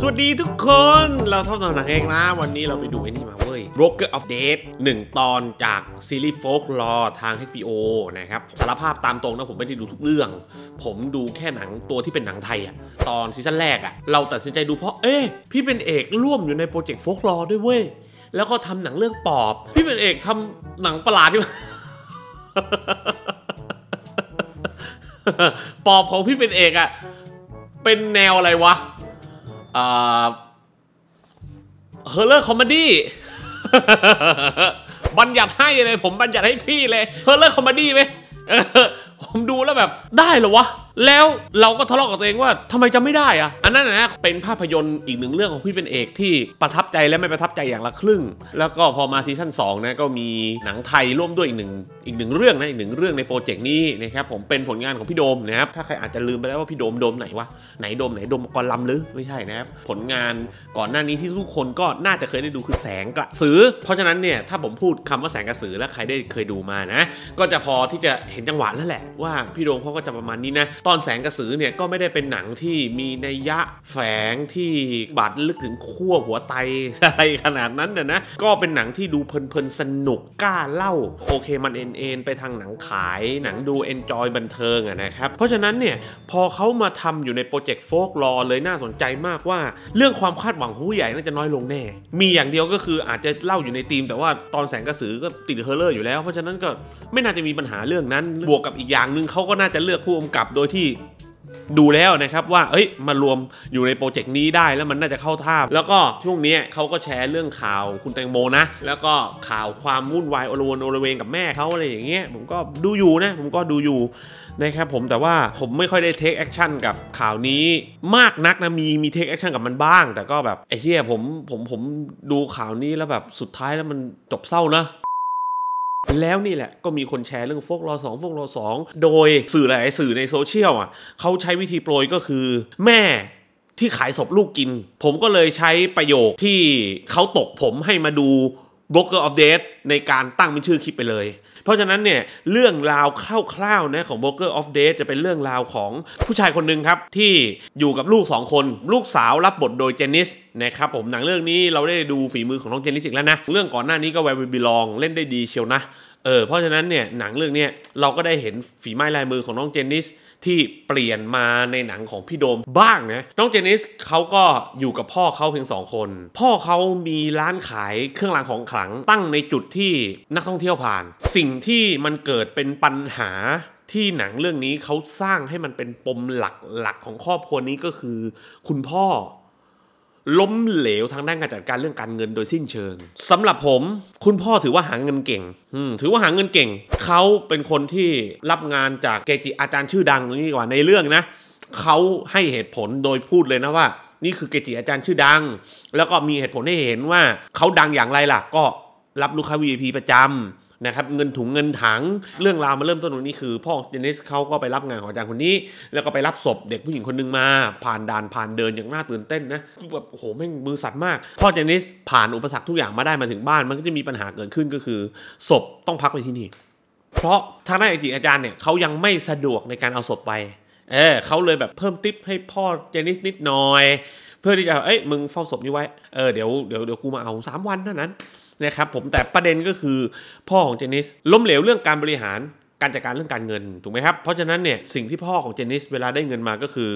สวัสดีทุกคนเราท่าตัหนังเองนะ วันนี้เราไปดูไอ้นี่มาเว้ย Broker of Death 1ตอนจากซีรีส์โฟกลอทาง HBO นะครับสารภาพตามตรงนะผมไม่ได้ดูทุกเรื่อง ผมดูแค่หนังตัวที่เป็นหนังไทยอะตอนซีซั่นแรกอะเราตัดสินใจดูเพราะเอ๊ะพี่เป็นเอกร่วมอยู่ในโปรเจกต์โฟกลอด้วยเว้ย แล้วก็ทำหนังเรื่องปอบ พี่เป็นเอกทำหนังประหลาดที่ปอบของพี่เป็นเอกอะเป็นแนวอะไรวะเฮอร์เลอร์คอมเมดี้ บัญญัติให้เลย ผมบัญญัติให้พี่เลย เฮอร์เลอร์คอมเมดี้ไหม ผมดูแล้วแบบได้เหรอวะแล้วเราก็ทะเลาะกับตัวเองว่าทำไมจะไม่ได้อะอันนั้นนะเป็นภาพยนตร์อีกหนึ่งเรื่องของพี่เป็นเอกที่ประทับใจและไม่ประทับใจอย่างละครึ่ง แล้วก็พอมาซีซั่น2นะก็มีหนังไทยร่วมด้วยอีกหนึ่งอีกหนึ่งเรื่องนะอีกหนึ่งเรื่องในโปรเจกต์นี้นะครับผมเป็นผลงานของพี่โดมนะครับถ้าใครอาจจะลืมไปแล้วว่าพี่โดมโดมไหนวะไหนโดมไหนโดมกรลำหรือไม่ใช่นะครับผลงานก่อนหน้านี้ที่ทุกคนก็น่าจะเคยได้ดูคือแสงกระสือเพราะฉะนั้นเนี่ยถ้าผมพูดคำว่าแสงกระสือแล้วใครได้เคยดูมานะ ก็จะพอที่จะเห็นจังหวะแล้วแหละว่าพี่โดมเขาก็จะประมาณนี้นะตอนแสงกระสือเนี่ยก็ไม่ได้เป็นหนังที่มีนัยยะแฝงที่บาดลึกถึงขั้วหัวไตอะไรขนาดนั้นนะนะ ก็เป็นหนังที่ดูเพลินๆสนุกกล้าเล่า โอเคมันเอ็นเอ็นไปทางหนังขาย หนังดูเอนจอยบันเทิงอะนะครับ เพราะฉะนั้นเนี่ยพอเขามาทำอยู่ในโปรเจกต์โฟกรอเลยน่าสนใจมากว่า เรื่องความคาดหวังหู้ใหญ่น่าจะน้อยลงแน่ มีอย่างเดียวก็คืออาจจะเล่าอยู่ในทีม แต่ว่าตอนแสงกระสือก็ติดเฮอร์เรอร์อยู่แล้ว เพราะฉะนั้นก็ไม่น่าจะมีปัญหาเรื่องนั้นบวกกับอีกอย่างหนึ่งเขาก็น่าจะเลือกผู้กำกับโดยที่ที่ดูแล้วนะครับว่า เอ้ย มารวมอยู่ในโปรเจกต์นี้ได้แล้วมันน่าจะเข้าท่า แล้วก็ช่วงนี้เขาก็แชร์เรื่องข่าวคุณแตงโมนะ แล้วก็ข่าวความวุ่นวายโอลวนโอลเวงกับแม่เขาอะไรอย่างเงี้ย ผมก็ดูอยู่นะ ผมก็ดูอยู่นะครับผม แต่ว่าผมไม่ค่อยได้เทคแอคชั่นกับข่าวนี้มากนักนะ มีมีเทคแอคชั่นกับมันบ้าง แต่ก็แบบไอ้เหี้ยผมผมผมดูข่าวนี้แล้วแบบสุดท้ายแล้วมันจบเศร้านะแล้วนี่แหละก็มีคนแชร์เรื่องโฟกรอสองโฟกรอสองโดยสื่อหลายสื่อในโซเชียลอ่ะเขาใช้วิธีโปรยก็คือ แม่ที่ขายศพลูกกิน ผมก็เลยใช้ประโยคที่เขาตกผมให้มาดู b r o k ก r o อ Death ในการตั้งเป็นชื่อคลิปไปเลยเพราะฉะนั้นเนี่ยเรื่องราวคร่าวๆนะของ Broker of d a t จะเป็นเรื่องราวของผู้ชายคนหนึ่งครับ ที่อยู่กับลูก 2 คนลูกสาวรับบทโดยเจนนิสนะครับผมหนังเรื่องนี้เราได้ดูฝีมือของน้องเจนนิสอีกแล้วนะเรื่องก่อนหน้านี้ก็แวร์บิบิลองเล่นได้ดีเชียวนะเออเพราะฉะนั้นเนี่ยหนังเรื่องนี้เราก็ได้เห็นฝีไม้ลายมือของน้องเจนนิสที่เปลี่ยนมาในหนังของพี่โดมบ้างนะน้องเจนิสเขาก็อยู่กับพ่อเขาเพียงสองคน พ่อเขามีร้านขายเครื่องรางของขลังตั้งในจุดที่นักท่องเที่ยวผ่าน สิ่งที่มันเกิดเป็นปัญหาที่หนังเรื่องนี้เขาสร้างให้มันเป็นปมหลักๆของครอบครัวนี้ก็คือ คุณพ่อล้มเหลวทางด้านการจัดการเรื่องการเงินโดยสิ้นเชิง สำหรับผม คุณพ่อถือว่าหาเงินเก่งถือว่าหาเงินเก่ง เขาเป็นคนที่รับงานจากเกจิอาจารย์ชื่อดังนี่กว่าในเรื่องนะเขาให้เหตุผลโดยพูดเลยนะว่า นี่คือเกจิอาจารย์ชื่อดัง แล้วก็มีเหตุผลให้เห็นว่าเขาดังอย่างไรล่ะก็รับลูกค้า VIP ประจำนะครับเงินถุงเงินถังเรื่องราวมาเริ่มต้นตรงนี้คือ พ่อเดนิสเขาก็ไปรับงานของอาจารย์คนนี้ แล้วก็ไปรับศพเด็กผู้หญิงคนนึงมาผ่านด่านผ่านเดินอย่างน่าตื่นเต้นนะแบบโอ้โหแม่งมือสั่นมาก พ่อเดนิสผ่านอุปสรรคทุกอย่างมาได้มาถึงบ้านมันก็จะมีปัญหาเกิดขึ้นก็คือ ศพต้องพักไปที่นี่เพราะทางด้านไอจิอาจารย์เนี่ยเขายังไม่สะดวกในการเอาศพไปเออเขาเลยแบบเพิ่มทิปให้พ่อเจนิสนิดหน่อย เพื่อที่จะเอ้ยมึงเฝ้าศพนี้ไว้เออเดี๋ยวเดี๋ยวเดี๋ยวกูมาเอาสามวันเท่านั้นนะครับผมแต่ประเด็นก็คือพ่อของเจนิสล้มเหลวเรื่องการบริหารการจัดการเรื่องการเงินถูกไหมครับ เพราะฉะนั้นเนี่ยสิ่งที่พ่อของเจนิสเวลาได้เงินมาก็คือ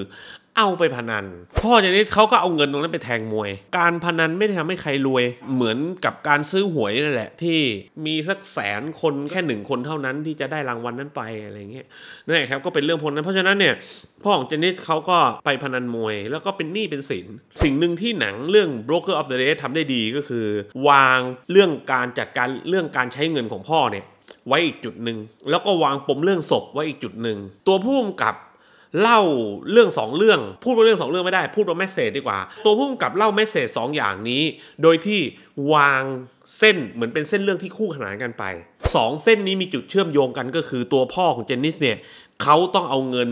เอาไปพนัน พ่อจากนี้เขาก็เอาเงินตรงนั้นไปแทงมวย การพนันไม่ได้ทำให้ใครรวย เหมือนกับการซื้อหวยนั่นแหละที่มีสักแสนคนแค่หนึ่งคนเท่านั้นที่จะได้รางวัลนนั้นไปอะไรเงี้ยนี่ครับก็เป็นเรื่องพนันเพราะฉะนั้นเนี่ยพ่อของเจนนิสเขาก็ไปพนันมวย แล้วก็เป็นหนี้เป็นสินสิ่งหนึ่งที่หนังเรื่อง Broker of the Dead ทำได้ดีก็คือ วางเรื่องการจัดการเรื่องการใช้เงินของพ่อเนี่ยไว้อีกจุดหนึ่งแล้วก็วางปมเรื่องศพไว้อีกจุดหนึ่งตัวผู้กำกับเล่าเรื่องสองเรื่องพูดว่าเรื่องสองเรื่องไม่ได้พูดว่าแมสเซจดีกว่า ตัวผู้กำกับเล่าแมสเซจสองอย่างนี้ โดยที่วางเส้นเหมือนเป็นเส้นเรื่องที่คู่ขนานกันไปสองเส้นนี้มีจุดเชื่อมโยงกันก็คือตัวพ่อของเจนนิสเนี่ยเขาต้องเอาเงิน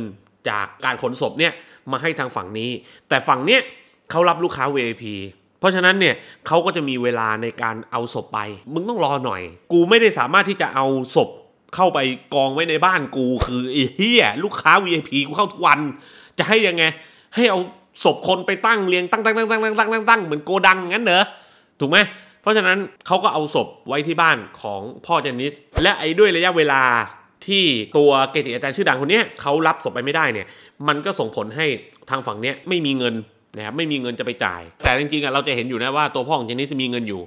จากการขนศพเนี่ยมาให้ทางฝั่งนี้ แต่ฝั่งเนี้ยเขารับลูกค้า VIP เพราะฉะนั้นเนี่ยเขาก็จะมีเวลาในการเอาศพไปมึงต้องรอหน่อย กูไม่ได้สามารถที่จะเอาศพเข้าไปกองไว้ในบ้านกู คือไอ้เฮียลูกค้า VIP กูเข้าทุกวัน จะให้ยังไงให้เอาศพคนไปตั้ง เรียงตั้งตั้งตั้งตั้งตั้งตั้งตั้งตั้งเหมือนโกดังงั้นเหรอถูกไหม เพราะฉะนั้นเขาก็เอาศพไว้ที่บ้านของพ่อเจนนิส และไอ้ด้วยระยะเวลาที่ตัวเกจิอาจารย์ชื่อดังคนนี้เขารับศพไปไม่ได้เนี่ย มันก็ส่งผลให้ทางฝั่งเนี้ยไม่มีเงินนะครับไม่มีเงินจะไปจ่าย แต่จริงๆอ่ะเราจะเห็นอยู่นะว่าตัวพ่อของเจนนิสมีเงินอยู่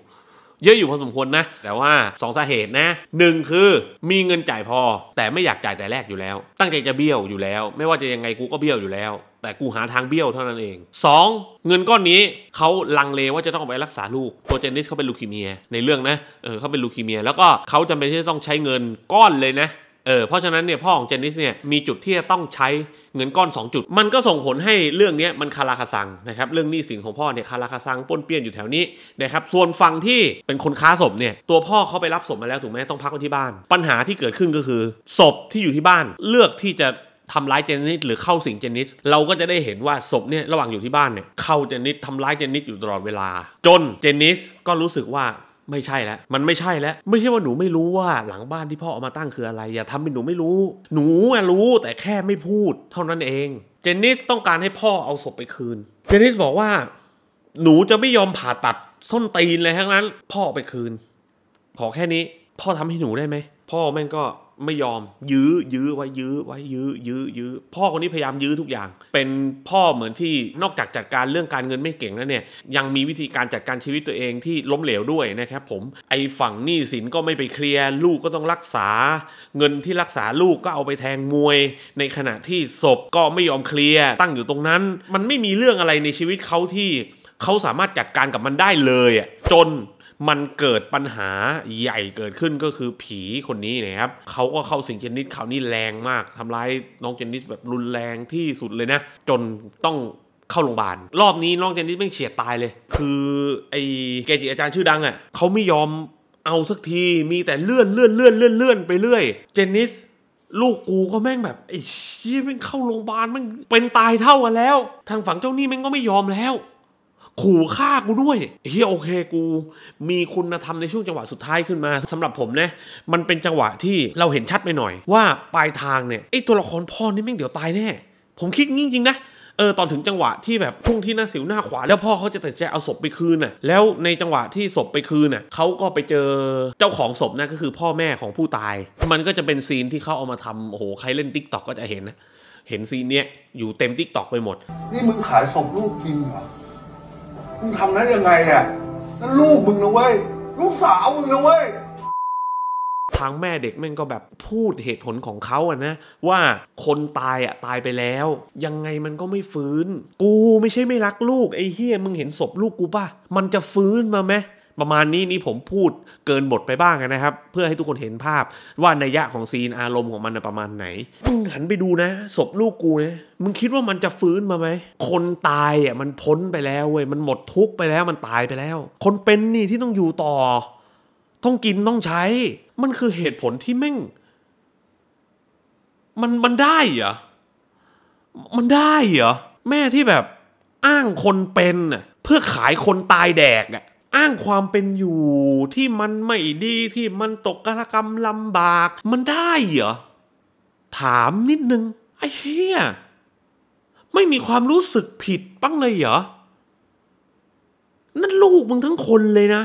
เยอะอยู่พอสมควรนะ แต่ว่า 2 สาเหตุนะหงคือมีเงินจ่ายพอ แต่ไม่อยากจ่ายแต่แรกอยู่แล้ว ตั้งใจจะเบี้ยวอยู่แล้ว ไม่ว่าจะยังไง กูก็เบี้ยวอยู่แล้ว แต่กูหาทางเบี้ยวเท่านั้นเอง 2. เงินก้อนนี้เขาลังเลว่าจะต้องไปรักษาลูกโปรเจนิสเขาเป็นลูคีเมียในเรื่องนะเออเขาเป็นลูคีเมีย แล้วก็เขาจำเป็นที่จะต้องใช้เงินก้อนเลยนะเออเพราะฉะนั้นเนี่ยพ่อของเจนนิสเนี่ยมีจุดที่จะต้องใช้ เงินก้อน2จุด มันก็ส่งผลให้เรื่องนี้มันคาราคาซังนะครับเรื่องหนี้สินของพ่อเนี่ยคาราคาซัง ป้นเปี้ยนอยู่แถวนี้นะครับส่วนฝั่งที่เป็นคนค้าศพเนี่ยตัวพ่อเขาไปรับศพมาแล้วถูกไหมต้องพักไว้ที่บ้าน ปัญหาที่เกิดขึ้นก็คือศพที่อยู่ที่บ้านเลือกที่จะทำร้ายเจนนิสหรือเข้าสิงเจนนิสเราก็จะได้เห็นว่าศพเนี่ยระหว่างอยู่ที่บ้านเนี่ยเข้าเจนนิสทำร้ายเจนนิสอยู่ตลอดเวลา จนเจนนิสก็รู้สึกว่าไม่ใช่แล้วมันไม่ใช่แล้ว ไม่ใช่ว่าหนูไม่รู้ว่า หลังบ้านที่พ่อเอามาตั้งคืออะไร อย่าทำเป็นหนูไม่รู้ หนูอะรู้แต่แค่ไม่พูด เท่านั้นเอง เจนนิสต้องการให้พ่อเอาศพไปคืน เจนนิสบอกว่า หนูจะไม่ยอมผ่าตัดส้นตีนเลยทั้งนั้น พ่อไปคืน ขอแค่นี้พ่อทำให้หนูได้ไหมพ่อแม่งก็ไม่ยอมยื้อ ยื้อไว้ยื้อ ไว้ ยื้อยื้อยื้อพ่อคนนี้พยายามยื้อทุกอย่าง เป็นพ่อเหมือนที่นอกจากจัดการเรื่องการเงินไม่เก่งแล้วเนี่ย ยังมีวิธีการจัดการชีวิตตัวเองที่ล้มเหลวด้วยนะครับผม ไอ้ฝั่งหนี้สินก็ไม่ไปเคลียร์ลูกก็ต้องรักษา เงินที่รักษาลูกก็เอาไปแทงมวย ในขณะที่ศพก็ไม่ยอมเคลียร์ตั้งอยู่ตรงนั้น มันไม่มีเรื่องอะไรในชีวิตเขาที่เขาสามารถจัดการกับมันได้เลยจนมันเกิดปัญหาใหญ่เกิดขึ้นก็คือผีคนนี้นะครับเขาก็เข้าสิงเจนนิสเขานี่แรงมากทำร้ายน้องเจนนิสแบบรุนแรงที่สุดเลยนะจนต้องเข้าโรงพยาบาลรอบนี้น้องเจนนิสไม่เฉียดตายเลย คือไอ้เกจิอาจารย์ชื่อดังอะ่ะเขาไม่ยอมเอาสักทีมีแต่เลื่อนเลื่อนเลื่อนเลื่อนเลื่อนไปเรื่อย เจนนิส ลูกกูก็แม่งแบบไอ้ชี้แม่งเข้าโรงพยาบาลแม่งเป็นตายเท่ากันแล้ว ทางฝั่งเจ้าหนี้แม่งก็ไม่ยอมแล้วขู่ฆ่ากูด้วยเฮียโอเคกู มีคุณธรรมในช่วงจังหวะสุดท้ายขึ้นมา สำหรับผมนะ มันเป็นจังหวะที่เราเห็นชัดไปหน่อย ว่า ปลายทางเนี่ยไอ้ตัวละครพ่อนี่แม่งเดี๋ยวตายแน่ ผมคิดจริงนะเออตอนถึงจังหวะที่แบบพุ่งที่หน้าสิวหน้าขวา แล้วพ่อเขาจะตัดใจเอาศพไปคืนน่ะแล้วในจังหวะที่ศพไปคืนน่ะเขาก็ไปเจอเจ้าของศพนะก็คือพ่อแม่ของผู้ตายมันก็จะเป็นซีนที่เขาเอามาทำโอ้โหใครเล่นติ๊กต็อกก็จะเห็นนะเห็นซีนเนี้ยอยู่เต็มติ๊กต็อกไปหมดนี่มึงขายศพลูกกินเหรอมึงทำนั้นยังไงอ่ะนั่นลูกมึงนะเว้ย ลูกสาวมึงนะเว้ยทางแม่เด็กแม่งก็แบบพูดเหตุผลของเขาอะนะ ว่าคนตายอะตายไปแล้ว ยังไงมันก็ไม่ฟื้น กูไม่ใช่ไม่รักลูกไอ้เฮียมึงเห็นศพลูกกูป่ะ มันจะฟื้นมาไหมประมาณนี้นี่ผมพูดเกินบทไปบ้างนะครับ เพื่อให้ทุกคนเห็นภาพ ว่านัยยะของซีนอารมณ์ของมันประมาณไหนมึงหันไปดูนะศพลูกกูเนี่ยมึงคิดว่ามันจะฟื้นมาไหม คนตายอ่ะมันพ้นไปแล้ว เว้ยมันหมดทุกข์ไปแล้ว มันตายไปแล้ว คนเป็นนี่ที่ต้องอยู่ต่อ ต้องกินต้องใช้ มันคือเหตุผลที่แม่ง มันมันได้เหรอมันได้เหรอแม่ที่แบบอ้างคนเป็นเพื่อขายคนตายแดกอ่ะอ้างความเป็นอยู่ที่มันไม่ดีที่มันตกกรกรรมลำบาก มันได้เหรอถามนิดนึงไอ้ เหี้ย ไม่มีความรู้สึกผิดบ้างเลยเหรอ นั่นลูกมึงทั้งคนเลยนะ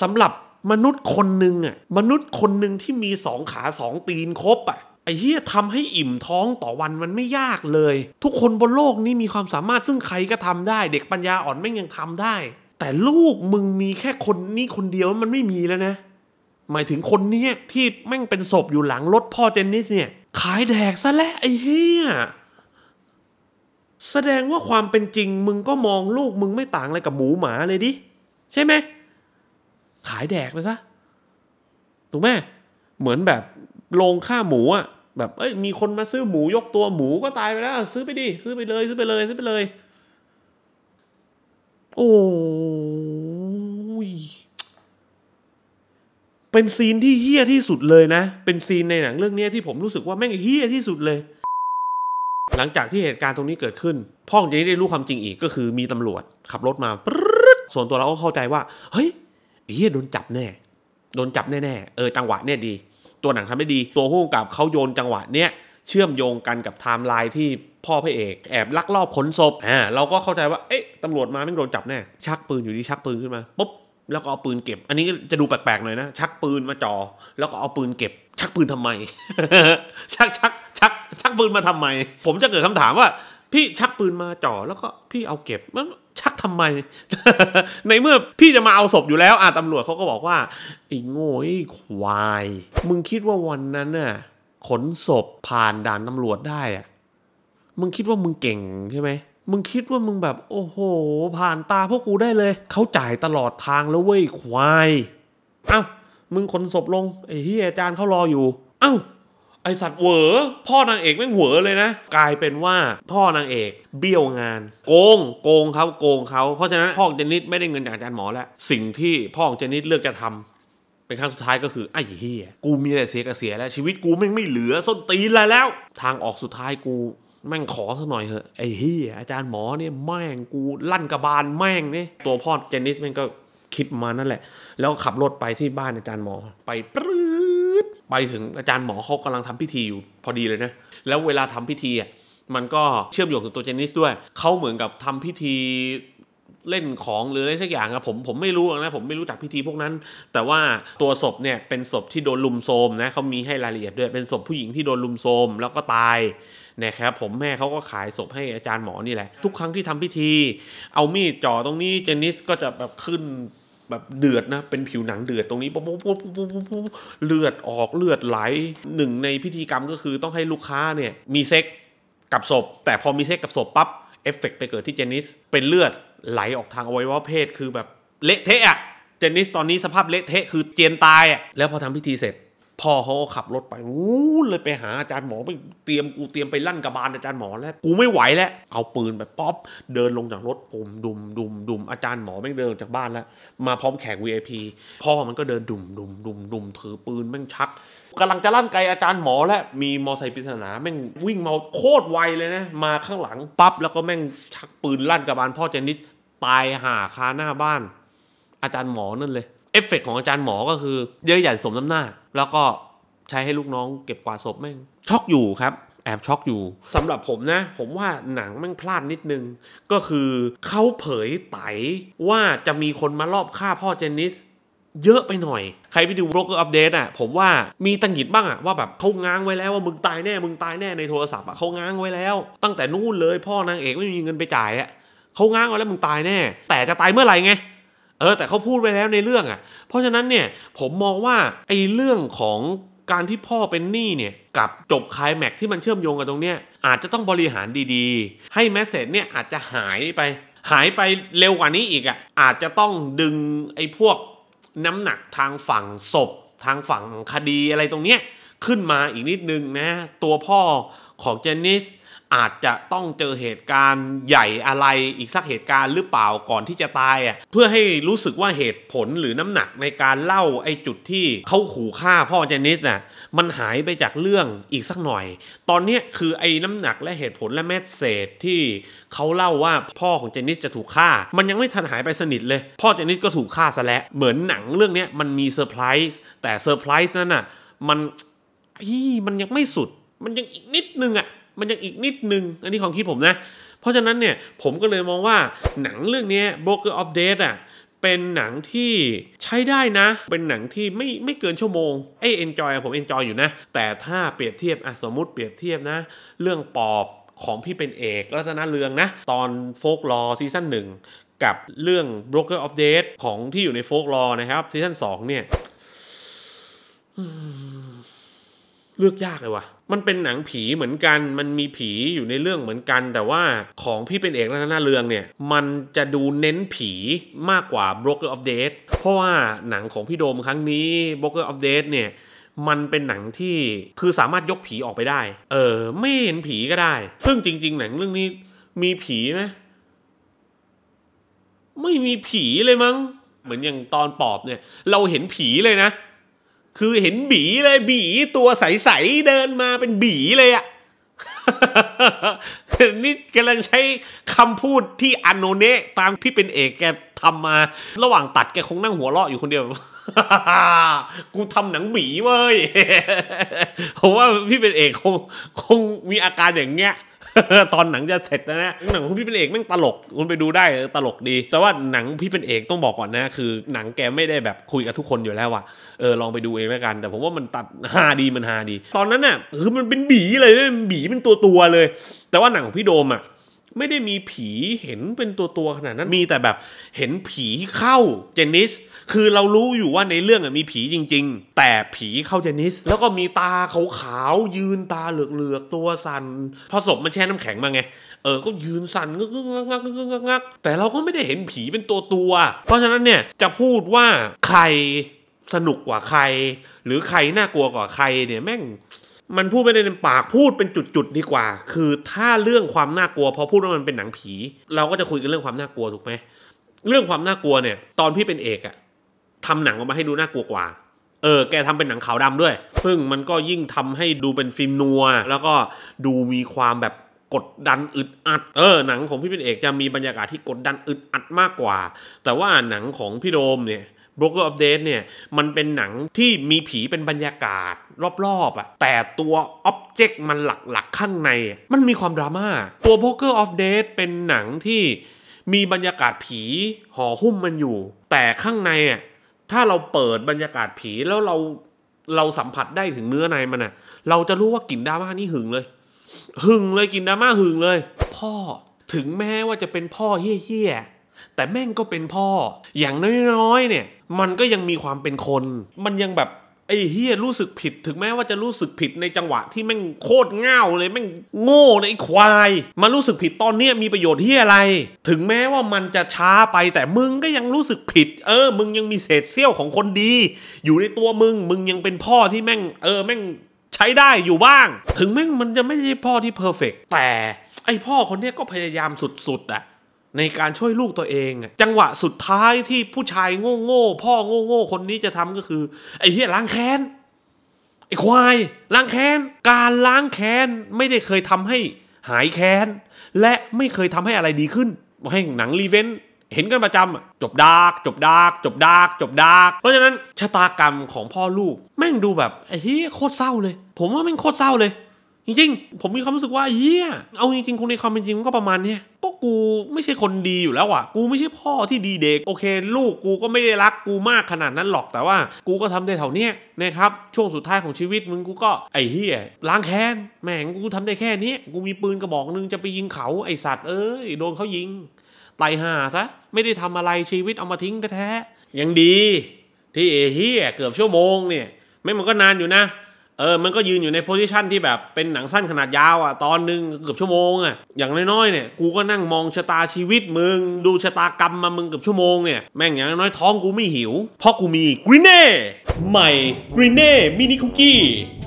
สำหรับมนุษย์คนหนึ่งอ่ะมนุษย์คนหนึ่งที่มีสองขาสองตีนครบอ่ะไอ้เฮียทำให้อิ่มท้องต่อวันมันไม่ยากเลย ทุกคนบนโลกนี้มีความสามารถซึ่งใครก็ทำได้ เด็กปัญญาอ่อนไม่ยังทำได้แต่ลูกมึงมีแค่คนนี้คนเดียวมันไม่มีแล้วนะหมายถึงคนนี้ที่แม่งเป็นศพอยู่หลังรถพ่อเจนนิสเนี่ย ขายแดกซะแล้วไอ้เหี้ยแสดงว่าความเป็นจริง มึงก็มองลูกมึงไม่ต่างอะไรกับหมูหมาเลยดิใช่ไหมขายแดกไปซะถูกไหมเหมือนแบบโรงฆ่าหมูอ่ะ แบบเอ้ยมีคนมาซื้อหมูยกตัวหมูก็ตายไปแล้ว ซื้อไปดิ ซื้อไปเลย ซื้อไปเลยซื้อไปเลย โอ้เป็นซีนที่เฮี้ยที่สุดเลยนะ เป็นซีนในหนังเรื่องนี้ที่ผมรู้สึกว่าแม่งเฮี้ยที่สุดเลย หลังจากที่เหตุการณ์ตรงนี้เกิดขึ้น พ่อของเจนี่ได้รู้ความจริงอีกก็คือมีตำรวจขับรถมาส่วนตัวเราก็เข้าใจว่า เฮ้ยเฮี้ยโดนจับแน่ โดนจับแน่ๆ เออจังหวะเนี่ยดี ตัวหนังทำได้ดี ตัวผู้กำกับเขาโยนจังหวะ เนี้ยเชื่อมโยงกันกับไทม์ไลน์ที่พ่อพระเอก แอบลักลอบขนศพ อ่าเราก็เข้าใจว่า เอ๊ะตำรวจมาไม่โดนจับแน่ ชักปืนอยู่ดีชักปืนขึ้นมาปุ๊บแล้วก็เอาปืนเก็บ อันนี้จะดูแปลกๆหน่อยนะ ชักปืนมาจอ่อแล้วก็เอาปืนเก็บ ชักปืนทำไมชักชักชัก ชักปืนมาทำไม ผมจะเกิดคำถามว่า พี่ชักปืนมาจ่อแล้วก็พี่เอาเก็บมันชักทำไม ในเมื่อพี่จะมาเอาศพอยู่แล้วอาตตำรวจเขาก็บอกว่าไอ้โง่ไอ้ควาย มึงคิดว่าวันนั้นน่ะขนศพผ่านด่านตำรวจได้อ่ะมึงคิดว่ามึงเก่งใช่ไหมมึงคิดว่ามึงแบบ โอ้โห ผ่านตาพวกกูได้เลยเขาจ่ายตลอดทางแล้วเว้ยควายอ้าวมึงขนศพลงไอ้ที่อาจารย์เขารออยู่อ้าวไอสัตว์เหวอพ่อนางเอกไม่เหวอเลยนะ กลายเป็นว่าพ่อนางเอกเบี้ยวงาน โกง โกงเขาโกงเขาเพราะฉะนั้นพ่อของเจนิดไม่ได้เงินจากอาจารย์หมอแล้วสิ่งที่พ่อของเจนิดเลือกจะทำ เป็นครั้งสุดท้ายก็คือไอ้เฮียกูมีแต่เสียกับเสียแล้วชีวิตกูไม่ไม่เหลือส้นตีนอะไรแล้ว ทางออกสุดท้ายกูแม่งขอสักหน่อยเหอะไอ้เฮียอาจารย์หมอเนี่ยแม่งกูลั่นกระบาลแม่งนี่ตัวพ่อเจนนิสมันก็คิดมานั่นแหละ แล้วขับรถไปที่บ้านอาจารย์หมอ ไปปื๊ดไปถึงอาจารย์หมอเขากำลังทำพิธีอยู่พอดีเลยนะแล้วเวลาทำพิธีอ่ะมันก็เชื่อมโยงถึงตัวเจนนิสด้วยเขาเหมือนกับทำพิธีเล่นของหรืออะไรสักอย่างครับผมผมไม่รู้นะ ผมไม่รู้จักพิธีพวกนั้น แต่ว่าตัวศพเนี่ยเป็นศพที่โดนลุมโทมนะเขามีให้รายละเอียดด้วยเป็นศพผู้หญิงที่โดนลุมโทมแล้วก็ตายนะครับผมแม่เขาก็ขายศพให้อาจารย์หมอนี่แหละ ทุกครั้งที่ทำพิธี เอามีดจ่อตรงนี้เจนิสก็จะแบบขึ้นแบบเดือดนะเป็นผิวหนังเดือดตรงนี้ปุ๊บปุ๊บปุ๊บปุ๊บเลือดออกเลือดไหลหนึ่งในพิธีกรรมก็คือต้องให้ลูกค้าเนี่ยมีเซ็กกับศพแต่พอมีเซ็กกับศพปั๊บเอฟเฟกไปเกิดที่เจนิสเป็นเลือดไหลออกทางอวัยวะเพศคือแบบเละเทะอะเจนนิสตอนนี้สภาพเละเทะคือเจียนตายอะแล้วพอทำพิธีเสร็จพ่อเขาขับรถไปอู้เลยไปหาอาจารย์หมอไปเตรียมกูเตรียมไปลั่นกระบาลอาจารย์หมอแล้ว กูไม่ไหวแล้วเอาปืนไปป๊อปเดินลงจากรถผมดุมดุมดุมอาจารย์หมอแม่งเดินออกจากบ้านแล้วมาพร้อมแขก VIP พ่อมันก็เดินดุมดุมดุมดุมถือปืนแม่งชักกำลังจะลั่นไกลอาจารย์หมอแล้วมีมอไซค์ปริศนาแม่งวิ่งมาโคตรไวเลยนะ มาข้างหลังปั๊บแล้วก็แม่งชักปืนลั่นกระบาลพ่อเจนิดตายห่าคาหน้าบ้าน อาจารย์หมอนั่นเลยเอฟเฟกของอาจารย์หมอก็คือ เยอะใหญ่สมน้ำหน้าแล้วก็ใช้ให้ลูกน้องเก็บกวาดศพแม่งช็อกอยู่ครับ แอบช็อกอยู่สำหรับผมนะ ผมว่าหนังแม่งพลาดนิดนึง ก็คือเขาเผยไตว่าจะมีคนมารอบฆ่าพ่อเจนนิสเยอะไปหน่อย ใครไปดูโรกเกอร์อัปเดตอ่ะ ผมว่ามีตังหิดบ้างอ่ะว่าแบบเขาง้างไว้แล้วว่ามึงตายแน่มึงตายแน่ในโทรศัพท์อ่ะเขาง้างไว้แล้ว ตั้งแต่นู่นเลย พ่อนางเอกไม่มีเงินไปจ่ายอ่ะเขาง้างไว้แล้วมึงตายแน่แต่จะตายเมื่อไหร่ไงเออแต่เขาพูดไว้แล้วในเรื่องอะ่ะเพราะฉะนั้นเนี่ยผมมองว่าไอ้เรื่องของการที่พ่อเป็นหนี้เนี่ยกับจบคลายแม็กที่มันเชื่อมโยงกันตรงเนี้ยอาจจะต้องบริหารดีๆ ให้แมสเซจเนี่ยอาจจะหายไปหายไปเร็วกว่านี้อีกอะ่ะอาจจะต้องดึงไอ้พวกน้ำหนักทางฝั่งศพ ทางฝั่งคดีอะไรตรงเนี้ยขึ้นมาอีกนิดนึงนะตัวพ่อของเจนนิสอาจจะต้องเจอเหตุการณ์ใหญ่อะไรอีกสักเหตุการณ์หรือเปล่าก่อนที่จะตายอ่ะเพื่อให้รู้สึกว่าเหตุผลหรือน้ำหนักในการเล่าไอ้จุดที่เขาขู่ฆ่า พ่อเจนิสน่ะมันหายไปจากเรื่องอีกสักหน่อย ตอนนี้คือไอ้น้ำหนักและเหตุผลและแมสเศจที่เขาเล่าว่าพ่อของเจนิสจะถูกฆ่า มันยังไม่ทันหายไปสนิทเลย พ่อเจนิสก็ถูกฆ่าซะแล้วเหมือนหนังเรื่องนี้มันมีเซอร์ไพรส์แต่เซอร์ไพรส์นั้นน่ะมันอีมันยังไม่สุด มันยังอีกนิดนึงอ่ะมันยังอีกนิดนึง อันนี้ของคิดผมนะ เพราะฉะนั้นเนี่ย ผมก็เลยมองว่าหนังเรื่องนี้ Broker of Death อ่ะ เป็นหนังที่ใช้ได้นะ เป็นหนังที่ไม่ไม่เกินชั่วโมง เอ้ยเอนจอยผมเอนจอยอยู่นะ แต่ถ้าเปรียบเทียบ อ่ะสมมุติเปรียบเทียบนะ เรื่องปอบของพี่เป็นเอกรัตนเรืองนะ ตอนโฟกลอซีซั่นหนึ่งกับเรื่อง Broker of Death ของที่อยู่ในโฟกลอนะครับซีซั่นสองเนี่ยเลือกยากเลยว่ะ มันเป็นหนังผีเหมือนกัน มันมีผีอยู่ในเรื่องเหมือนกัน แต่ว่าของพี่เป็นเอกและหน้าเรืองเนี่ย มันจะดูเน้นผีมากกว่า Broker of Death เพราะว่าหนังของพี่โดมครั้งนี้ Broker of Death เนี่ย มันเป็นหนังที่คือสามารถยกผีออกไปได้ เออไม่เห็นผีก็ได้ ซึ่งจริง ๆ หนังเรื่องนี้ มีผีไหมไม่มีผีเลยมั้งเหมือนอย่างตอนปอบ เนี่ย เราเห็นผีเลยนะคือเห็นบีเลยบีตัวใสๆเดินมาเป็นบีเลยอะนี่กำลังใช้คำพูดที่อนโนเนตามที่เป็นเอกแกทำมา ระหว่างตัดแกคงนั่งหัวเราะอยู่คนเดียว กูทำหนังบีเว้ยผมว่าพี่เป็นเอกคงคงมีอาการอย่างเงี้ยตอนหนังจะเสร็จแล้วนะหนังคุณพี่เป็นเอกแม่งตลกคุณไปดูได้ตลกดี แต่ว่าหนังพี่เป็นเอกต้องบอกก่อนนะคือหนังแกไม่ได้แบบคุยกับทุกคนอยู่แล้วว่ะเออลองไปดูเองแล้วกัน แต่ผมว่ามันตัดฮาดีมันฮาดี ตอนนั้นน่ะ คือมันเป็นบีเลยเป็นบีเป็นตัวตัวเลย แต่ว่าหนังของพี่โดมอ่ะไม่ได้มีผีเห็นเป็นตัวตัวขนาดนั้นมีแต่แบบเห็นผีเข้าเจนนิสคือเรารู้อยู่ว่าในเรื่องมีผีจริงๆ แต่ผีเข้าเจนิส แล้วก็มีตาขาวๆ ยืนตาเหลือกๆ ตัวสัน่นพอศพมันแช่น้ำแข็งมาไง เออก็ยืนสั่นงึกงกงักงึกงักงักแต่เราก็ไม่ได้เห็นผีเป็นตัวตัวเพราะฉะนั้นเนี่ยจะพูดว่าใครสนุกกว่าใคร หรือใครน่ากลัวกว่าใครเนี่ยแม่งมันพูดไม่ได้ในปากพูดเป็นจุดๆดีกว่า คือถ้าเรื่องความน่ากลัวพอพูดว่ามันเป็นหนังผี เราก็จะคุยกันเรื่องความน่ากลัวถูกไหมเรื่องความน่ากลัวเนี่ยตอนพี่เป็นเอกอะทำหนังออกมาให้ดูน่ากลัวกว่า เออ แกทำเป็นหนังขาวดาด้วย ซึ่งมันก็ยิ่งทำให้ดูเป็นฟิล์มนัว แล้วก็ดูมีความแบบกดดันอึดอัด เออ หนังของพี่เป็นเอกจะมีบรรยากาศที่กดดันอึดอัดมากกว่า แต่ว่าหนังของพี่โดมเนี่ย b r o k e เกอร์อัปเดตเนี่ยมันเป็นหนังที่มีผีเป็นบรรยากาศรอบๆออะแต่ตัวอ็อบเจกต์มันหลักๆข้างในมันมีความดราม่า ตัว b r o k e เกอร์อัปเดตเป็นหนังที่มีบรรยากาศผีห่อหุ้มมันอยู่ แต่ข้างในอะถ้าเราเปิดบรรยากาศผีแล้วเราเราสัมผัสได้ถึงเนื้อในมันนะเราจะรู้ว่ากลิ่นดราม่านี่หึงเลย หึงเลยกลิ่นดราม่าหึงเลย พ่อถึงแม้ว่าจะเป็นพ่อเฮี้ยแต่แม่งก็เป็นพ่อ อย่างน้อย ๆ เนี่ย มันก็ยังมีความเป็นคนมันยังแบบไอ้เฮียรู้สึกผิดถึงแม้ว่าจะรู้สึกผิดในจังหวะที่แม่งโคตรง่าวเลยแม่งโง่ในควายมารู้สึกผิดตอนเนี้ยมีประโยชน์เฮียอะไร ถึงแม้ว่ามันจะช้าไปแต่มึงก็ยังรู้สึกผิด เออ มึงยังมีเศษเสี้ยวของคนดี อยู่ในตัวมึงมึงยังเป็นพ่อที่แม่ง เออแม่งใช้ได้อยู่บ้าง ถึงแม่งมันจะไม่ใช่พ่อที่เพอร์เฟกแต่ไอพ่อคนเนี้ยก็พยายามสุดๆอะในการช่วยลูกตัวเอง จังหวะสุดท้ายที่ผู้ชายโง่ๆพ่อโง่ๆคนนี้จะทำก็คือไอ้เหี้ยล้างแค้นไอ้ควายล้างแค้นการล้างแค้นไม่ได้เคยทำให้หายแค้นและไม่เคยทำให้อะไรดีขึ้นให้หนังรีเวนเห็นกันประจำจบดาร์กจบดาร์กจบดาร์กจบดาร์กเพราะฉะนั้นชะตากรรมของพ่อลูกแม่งดูแบบไอ้เฮี้ยโคตรเศร้าเลย ผมว่าแม่งโคตรเศร้าเลยจริงๆ ผมมีความรู้สึกว่าเฮียเอาจริงๆ คุณในความเป็นจริงมันก็ประมาณนี้ก็กูไม่ใช่คนดีอยู่แล้วอ่ะ กูไม่ใช่พ่อที่ดีเด็กโอเคลูกกูก็ไม่ได้รักกูมากขนาดนั้นหรอกแต่ว่ากูก็ทำได้เท่านี้นะครับช่วงสุดท้ายของชีวิตมึงกูก็ไอ้เฮียล้างแค้น แม่งกูทำได้แค่นี้ กูมีปืนกระบอกนึงจะไปยิงเขาไอสัตว์เอ้ยโดนเขายิงไตห่าซะไม่ได้ทำอะไรชีวิตเอามาทิ้งแท้ๆยังดี ที่เอเฮียเกือบชั่วโมงเนี่ยไม่มันก็นานอยู่นะเออ มันก็ยืนอยู่ในโพสิชันที่แบบเป็นหนังสั้นขนาดยาวอะ่ะ ตอนหนึ่งเกือบชั่วโมงอะ่ะอย่างน้อยๆ เนี่ยกูก็นั่งมองชะตาชีวิตมึง ดูชะตากรรมมามึงเกือบชั่วโมงเนี่ย แม่งอย่างน้อยท้องกูไม่หิว เพราะกูมีกรีเน่ ใหม่กรีเน่มินิคุกกี้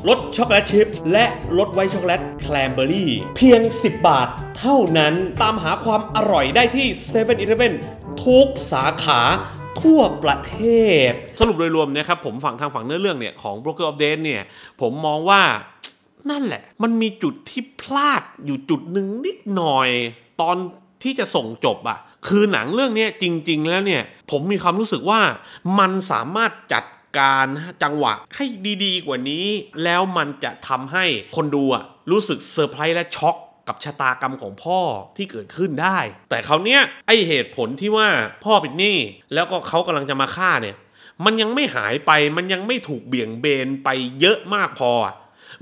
รสช็อกโกแลตชิพและรสไวช็อกโกแลตแคลมเบอรี่เพียง 10 บาทเท่านั้นตามหาความอร่อยได้ที่7 e เ e ่นอทุกสาขาทั่วประเทศสรุปโดยรวมนะครับ ผมฝั่งทางฝั่งเนื้อเรื่องเนี่ย ของ Broker of d a t e เนี่ย ผมมองว่านั่นแหละ มันมีจุดที่พลาดอยู่จุดหนึ่งนิดหน่อย ตอนที่จะส่งจบอะคือหนังเรื่องนี้จริง ๆ แล้วเนี่ย ผมมีความรู้สึกว่ามันสามารถจัดการจังหวะให้ดี ๆ กว่านี้ แล้วมันจะทำให้คนดูอะรู้สึกเซอร์ไพรส์และช็อกกับชะตากรรมของพ่อที่เกิดขึ้นได้ แต่เขาเนี้ยไอเหตุผลที่ว่าพ่อปิดหนี้แล้วก็เขากำลังจะมาฆ่าเนี่ย มันยังไม่หายไปมันยังไม่ถูกเบี่ยงเบนไปเยอะมากพอ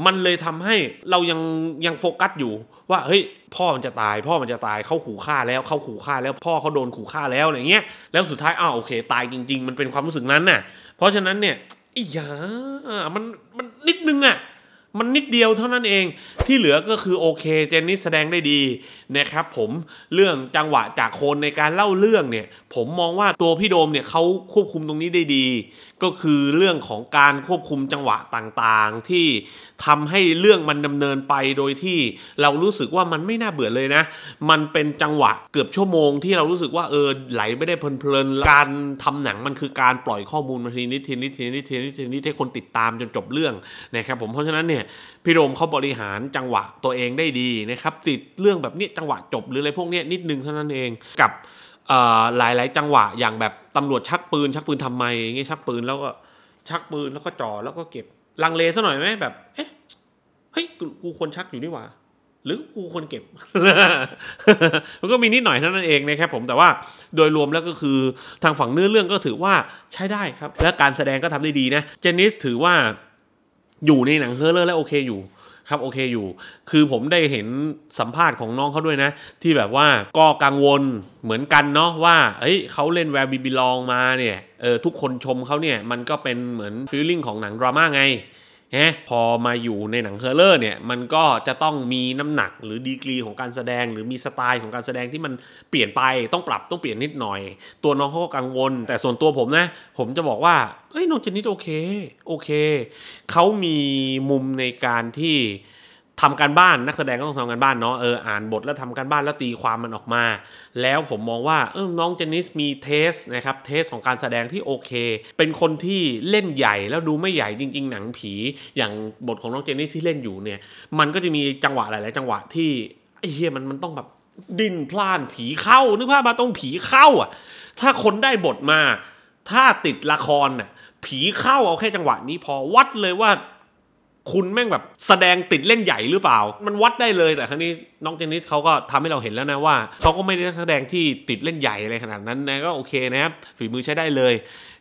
มันเลยทำให้เรายังยังโฟกัสอยู่ว่าเฮ้ยพ่อมันจะตาย พ่อมันจะตายเขาขู่ฆ่าแล้วเขาขู่ฆ่า แล้วพ่อเขาโดนขู่ฆ่าแล้วอะไรเงี้ยแล้วสุดท้ายอ้าวโอเค ตายจริงๆ มันเป็นความรู้สึกนั้นน่ะเพราะฉะนั้นเนี่ยอีหยามันมันนิดนึงอ่ะมันนิดเดียวเท่านั้นเองที่เหลือก็คือโอเคเจนนี่แสดงได้ดีนะครับผมเรื่องจังหวะจากโคนในการเล่าเรื่องเนี่ย ผมมองว่าตัวพี่โดมเนี่ยเขาควบคุมตรงนี้ได้ดี ก็คือเรื่องของการควบคุมจังหวะต่างๆที่ทำให้เรื่องมันดำเนินไปโดยที่เรารู้สึกว่ามันไม่น่าเบื่อเลยนะ มันเป็นจังหวะเกือบชั่วโมงที่เรารู้สึกว่าเออไหลไม่ได้เพลินๆ การทำหนังมันคือการปล่อยข้อมูลมาทีนิดทีนิดทีนิดทีนิดทีนิดให้คนติดตามจนจบเรื่องนะครับผม เพราะฉะนั้นเนี่ยพี่โดมเขาบริหารจังหวะตัวเองได้ดีนะครับ ติดเรื่องแบบนี้จังหวะจบหรืออะไรพวกนี้นิดนึงเท่านั้นเองกับหลายๆ จังหวะอย่างแบบตำรวจชักปืน ชักปืนทำไมเงี้ยชักปืนแล้วก็ชักปืนแล้วก็จ่อแล้วก็เก็บลังเลซะหน่อยไหมแบบเอ๊ะเฮ้ย กูควรชักอยู่นี่หว่า หรือกูควรเก็บ มันก็มีนิดหน่อยเท่านั้นเองนะครับผม แต่ว่าโดยรวมแล้วก็คือ ทางฝั่งเนื้อเรื่องก็ถือว่าใช้ได้ครับ และการแสดงก็ทำได้ดีนะ เจนนิสถือว่าอยู่ในหนังเฮอร์เรอร์และโอเคอยู่ครับ โอเคอยู่ คือผมได้เห็นสัมภาษณ์ของน้องเขาด้วยนะ ที่แบบว่าก็กังวลเหมือนกันเนาะว่าเฮ้ยเขาเล่นแวร์บิบิลองมาเนี่ย เออทุกคนชมเขาเนี่ย มันก็เป็นเหมือนฟีลลิ่งของหนังดราม่าไงฮะพอมาอยู่ในหนังเฮอร์เลอร์เนี่ย มันก็จะต้องมีน้ำหนักหรือดีกรี ของการแสดงหรือมีสไตล์ของการแสดงที่มันเปลี่ยนไปต้องปรับต้องเปลี่ยนนิดหน่อย ตัวน้องเขาก็กังวล แต่ส่วนตัวผมนะ ผมจะบอกว่า เอ้ยน้องเจนนิ่โอเค โอเคเขามีมุมในการที่ทำการบ้าน นักแสดงก็ต้องทำการบ้านเนาะเอออ่านบทแล้วทำการบ้านแล้วตีความมันออกมา แล้วผมมองว่า เออน้องเจนนิสมีเทสนะครับ เทสของการแสดงที่โอเค เป็นคนที่เล่นใหญ่แล้วดูไม่ใหญ่จริง ๆ หนังผีอย่างบทของน้องเจนนิสที่เล่นอยู่เนี่ย มันก็จะมีจังหวะหลายๆจังหวะที่ไอ้เฮียมันมันต้องแบบดิ้นพล่านผีเข้านึกภาพมาต้องผีเข้าอ่ะถ้าคนได้บทมา ถ้าติดละครน่ะผีเข้าเอาแค่จังหวะนี้พอวัดเลยว่าคุณแม่งแบบแสดงติดเล่นใหญ่หรือเปล่า มันวัดได้เลยแต่ครั้งนี้น้องเจนนิสเขาก็ทำให้เราเห็นแล้วนะว่าเขาก็ไม่ได้แสดงที่ติดเล่นใหญ่อะไรขนาดนั้นนะก็โอเคนะครับฝีมือใช้ได้เลย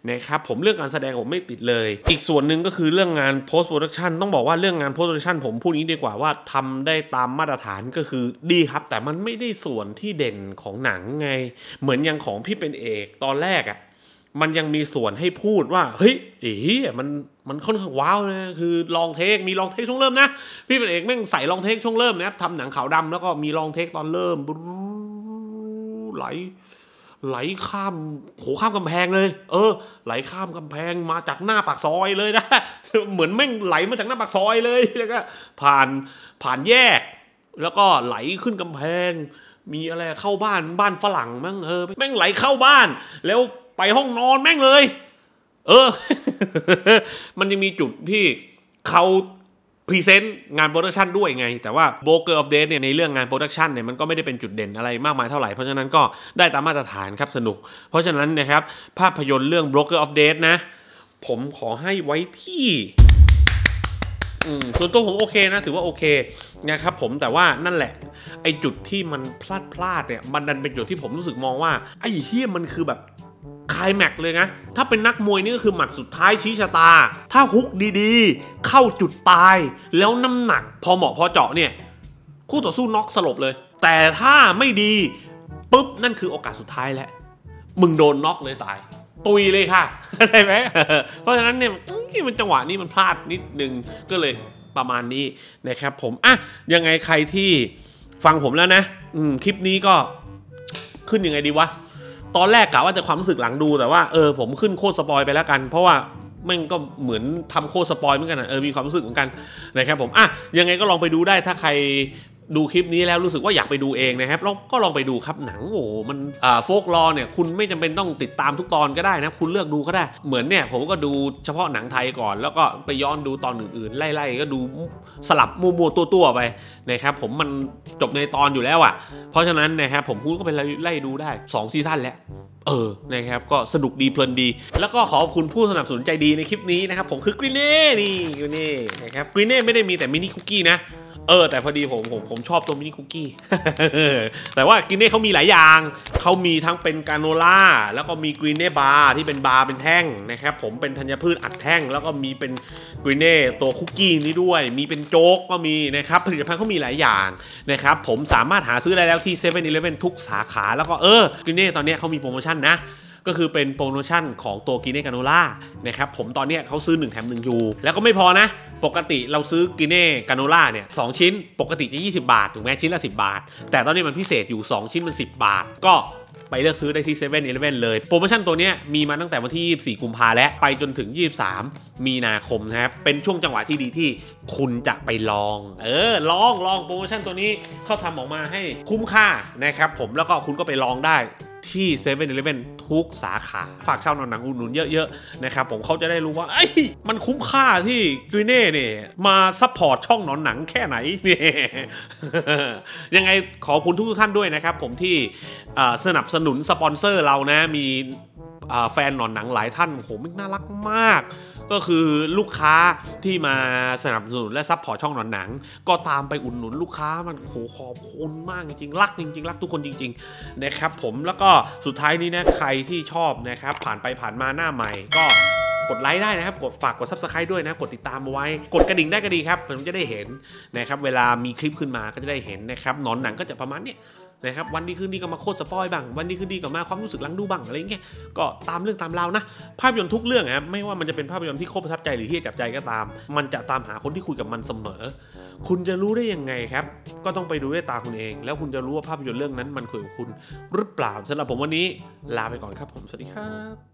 นะครับผมเรื่องการแสดงผมไม่ติดเลย อีกส่วนหนึ่งก็คือเรื่องงาน post production ต้องบอกว่าเรื่องงาน post production ผมพูดนี้ดีกว่าว่าทำได้ตามมาตรฐานก็คือดีครับ แต่มันไม่ได้ส่วนที่เด่นของหนังไง เหมือนอย่างของพี่เป็นเอกตอนแรกอะมันยังมีส่วนให้พูดว่าเฮ้ยเอ๋มันมันค่อนข้างว้าวนะคือลองเทคมีลองเทคช่วงเริ่มนะพี่เป็นเอกแม่งใส่ลองเทคช่วงเริ่มนะครับทำหนังขาวดำแล้วก็มีลองเทคตอนเริ่มไหลไหลข้ามโขข้ามกำแพงเลย เออ ไหลข้ามกำแพงมาจากหน้าปากซอยเลยนะ เหมือนแม่งไหลมาจากหน้าปากซอยเลยแล้วก็ผ่านผ่านแยก แล้วก็ไหลขึ้นกำแพง มีอะไรเข้าบ้านบ้านฝรั่งมั้งเออแม่งไหลเข้าบ้านแล้วไปห้องนอนแม่งเลย เออ มันยังมีจุดที่เขาพรีเซนต์งานโปรดักชันด้วยไง แต่ว่าโบเกอร์ออฟเดทเนี่ย ในเรื่องงานโปรดักชันเนี่ยมันก็ไม่ได้เป็นจุดเด่นอะไรมากมายเท่าไหร่ เพราะฉะนั้นก็ได้ตามมาตรฐานครับสนุก เพราะฉะนั้นนะครับ ภาพยนตร์เรื่อง b เ o k e r of Date นะ ผมขอให้ไว้ที่ส่วนตัวผมโอเคนะถือว่าโอเคนะครับ ผมแต่ว่านั่นแหละ ไอจุดที่มันพลาดพลาดเนี่ยมันดันเป็นจุดที่ผมรู้สึกมองว่าไอเฮี้ยมันคือแบบายแม็กเลยนะ ถ้าเป็นนักมวยนี่ก็คือหมัดสุดท้ายชี้ชะตา ถ้าฮุกดีๆเข้าจุดตายแล้วน้ำหนัก พอเหมาะพอเจาะเนี่ย คู่ต่อสู้น็อกสลบเลย แต่ถ้าไม่ดีปุ๊บนั่นคือโอกาสสุดท้ายแหละ มึงโดนน็อกเลยตาย ตุยเลยค่ะได้ไหมเพราะฉะนั้นเนี่ย่มันจังหวะนี้มันพลาดนิดนึงก็เลยประมาณนี้นะครับผมอ่ะยังไงใครที่ฟังผมแล้วนะ อืมคลิปนี้ก็ขึ้นยังไงดีวะตอนแรกกะว่าจะความรู้สึกหลังดูแต่ว่าเออผมขึ้นโคตรสปอยไปแล้วกัน เพราะว่าแม่งก็เหมือนทำโคสปอยเหมือนกันนะเออมีความรู้สึกเหมือนกันนะครับผมอ่ะยังไงก็ลองไปดูได้ถ้าใครดูคลิปนี้แล้วรู้สึกว่าอยากไปดูเองนะครับก็ลองไปดูครับหนังโอ้มันโฟกลอเนี่ยคุณไม่จำเป็นต้องติดตามทุกตอนก็ได้นะคุณเลือกดูก็ได้เหมือนเนี่ยผมก็ดูเฉพาะหนังไทยก่อนแล้วก็ไปย้อนดูตอนอื่นๆ ไล่ๆ ก็ดูสลับมัวๆตัวๆไปนะครับผมมันจบในตอนอยู่แล้วอะ่ะ เพราะฉะนั้นนะครับผมคุณก็ไปไล่ดูได้2ซีซั่นแล้ว เออนะครับก็สนุกดีเพลินดี แล้วก็ขอบคุณผู้สนับสนุนใจดีในคลิปนี้นะครับผมคือกรีเน่นี่กรีเน่นะครับกรีเน่ไม่ได้มีแต่มินิคุกกี้นะเออแต่พอดีผมผมผมชอบตัวมินิคุกกี้แต่ว่ากินเน่เขามีหลายอย่าง เขามีทั้งเป็นกาโนล่าแล้วก็มีกรีนเน่บาร์ที่เป็นบาร์เป็นแท่งนะครับผมเป็นธัญพืชอัดแท่ง แล้วก็มีเป็นกรีนเน่ตัวคุกกี้นี้ด้วย มีเป็นโจ๊กก็มีนะครับผลิตภัณฑ์เขามีหลายอย่างนะครับผมสามารถหาซื้อได้แล้วที่เซเว่นอีเลฟเว่นทุกสาขา แล้วก็เออกรีนเน่ตอนนี้เขามีโปรโมชั่นนะก็คือเป็นโปรโมชั่นของตัวกินเน่กาโนล่านะครับผมตอนนี้เขาซื้อ 1แถม1ยูแล้วก็ไม่พอนะ ปกติเราซื้อกินเน่กาโนล่าเนี่ยสชิ้นปกติจะ 20 บาท ถูกไหมชิ้นละ 10 บาท แต่ตอนนี้มันพิเศษอยู่ 2 ชิ้นมัน10 บาท ก็ไปเลือกซื้อได้ที่เซเว่นอีเลฟเว่นเลยโปรโมชั่นตัวนี้มีมาตั้งแต่วันที่ 24 กุมภาและ ไปจนถึง 23 มีนาคมนะครับเป็นช่วงจังหวะที่ดีที่ คุณจะไปลองเออลองลองโปรโมชั่นตัวนี้เขาทำออกมาให้คุ้มค่านะครับผมแล้วก็คุณก็ไปลองได้ที่เซเว่นอีเเลฟว่นทุกสาขาฝากชาวหนอนหนังอุดหนุนเยอะ ๆ นะครับ ผมเขาจะได้รู้ว่าไอ้มันคุ้มค่าที่กุยเน่เนี่ยมาซัพพอร์ตช่องหนอนหนังแค่ไหนเนี่ยยังไงขอบคุณทุกท่านด้วยนะครับ ผมที่สนับสนุนสปอนเซอร์เรานะมีแฟนหนอนหนังหลายท่านโหมันน่ารักมาก ก็คือลูกค้าที่มาสนับสนุนและซัพพอร์ตช่องหนอนหนัง ก็ตามไปอุดหนุนลูกค้า มันโหขอบคุณมากจริงๆรักจริง ๆ รัก ทุกคนจริงๆนะครับผมแล้วก็สุดท้ายนี้นะใครที่ชอบนะครับผ่านไปผ่านมาหน้าใหม่ ก็กดไลค์ได้นะครับกดฝากกดซับสไครต์ด้วยนะกดติดตามาไว้ กดกระดิ่งได้ก็ดีครับ ผมจะได้เห็นนะครับเวลามีคลิปขึ้นมาก็จะได้เห็นนะครับหนอนหนังก็จะประมาณเนี้ยนะครับ วันดีคืนดีก็มาโคตรสปอยบ้าง วันดีคืนดีก็มาความรู้สึกลังดูบ้างอะไรเงี้ยก็ตามเรื่องตามราวนะ ภาพยนตร์ทุกเรื่องครับไม่ว่ามันจะเป็นภาพยนตร์ที่โคตรประทับใจหรือที่จับใจก็ตาม มันจะตามหาคนที่คุยกับมันเสมอ คุณจะรู้ได้ยังไงครับ ก็ต้องไปดูด้วยตาคุณเอง แล้วคุณจะรู้ว่าภาพยนตร์เรื่องนั้นมันคุยกับคุณหรือเปล่าสำหรับผมวันนี้ลาไปก่อนครับผมสวัสดีครับ